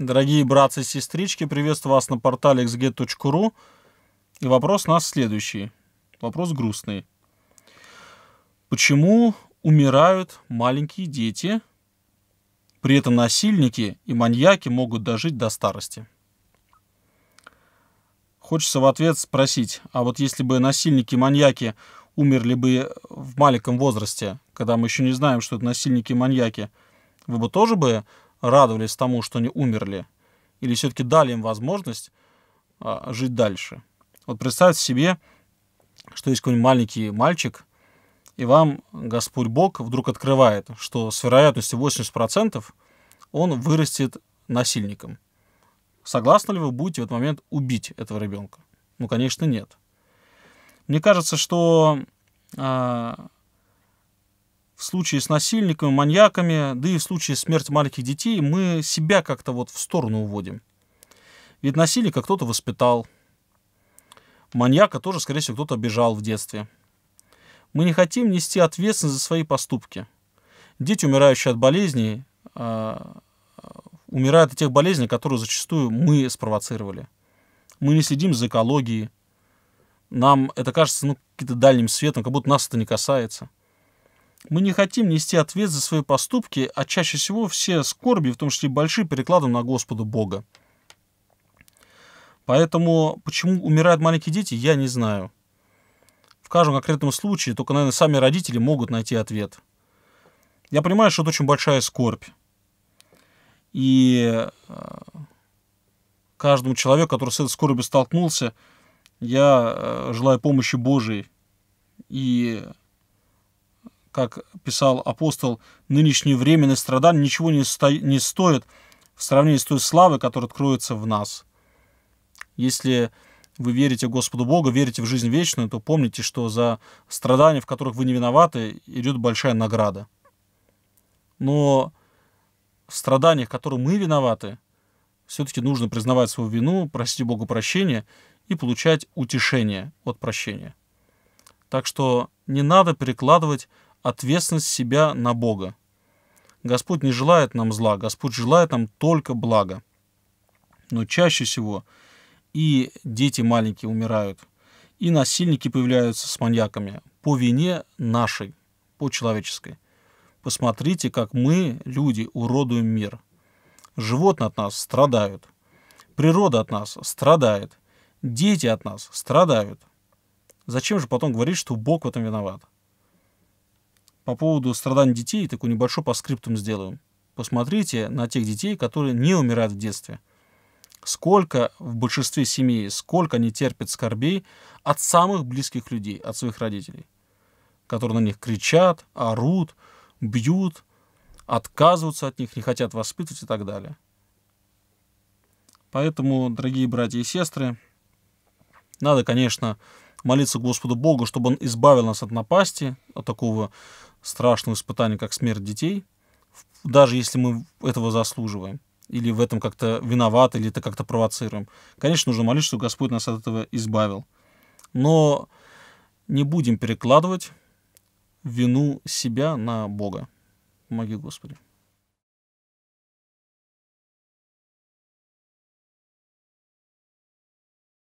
Дорогие братцы и сестрички, приветствую вас на портале xg.ru. И вопрос у нас следующий. Вопрос грустный. Почему умирают маленькие дети, при этом насильники и маньяки могут дожить до старости? Хочется в ответ спросить, а вот если бы насильники и маньяки умерли бы в маленьком возрасте, когда мы еще не знаем, что это насильники и маньяки, вы бы тоже бы радовались тому, что они умерли, или все-таки дали им возможность а, жить дальше. Вот представьте себе, что есть какой-нибудь маленький мальчик, и вам Господь Бог вдруг открывает, что с вероятностью 80% он вырастет насильником. Согласны ли вы будете в этот момент убить этого ребенка? Ну, конечно, нет. Мне кажется, что а, в случае с насильниками, маньяками, да и в случае смерти маленьких детей мы себя как-то вот в сторону уводим. Ведь насильника кто-то воспитал, маньяка тоже, скорее всего, кто-то обижал в детстве. Мы не хотим нести ответственность за свои поступки. Дети, умирающие от болезней, а, а, умирают от тех болезней, которые зачастую мы спровоцировали. Мы не следим за экологией. Нам это кажется ну, каким-то дальним светом, как будто нас это не касается. Мы не хотим нести ответ за свои поступки, а чаще всего все скорби, в том числе большие, перекладываем на Господа Бога. Поэтому почему умирают маленькие дети, я не знаю. В каждом конкретном случае только, наверное, сами родители могут найти ответ. Я понимаю, что это очень большая скорбь. И э, каждому человеку, который с этой скорбью столкнулся, я э, желаю помощи Божией и как писал апостол, нынешние временные страдания ничего не, сто... не стоят в сравнении с той славой, которая откроется в нас. Если вы верите Господу Богу, верите в жизнь вечную, то помните, что за страдания, в которых вы не виноваты, идет большая награда. Но в страданиях, в которых мы виноваты, все-таки нужно признавать свою вину, просить Богу прощения и получать утешение от прощения. Так что не надо перекладывать ответственность себя на Бога. Господь не желает нам зла, Господь желает нам только блага. Но чаще всего и дети маленькие умирают, и насильники появляются с маньяками по вине нашей, по человеческой. Посмотрите, как мы, люди, уродуем мир. Животные от нас страдают. Природа от нас страдает. Дети от нас страдают. Зачем же потом говорить, что Бог в этом виноват? по поводу страданий детей такой небольшой по скриптам сделаю. Посмотрите на тех детей, которые не умирают в детстве. Сколько в большинстве семей, сколько они терпят скорбей от самых близких людей, от своих родителей, которые на них кричат, орут, бьют, отказываются от них, не хотят воспитывать и так далее. Поэтому, дорогие братья и сестры, надо, конечно, молиться Господу Богу, чтобы Он избавил нас от напасти, от такого страшного испытания, как смерть детей, даже если мы этого заслуживаем, или в этом как-то виноваты, или это как-то провоцируем. Конечно, нужно молиться, чтобы Господь нас от этого избавил. Но не будем перекладывать вину себя на Бога. Помоги, Господи.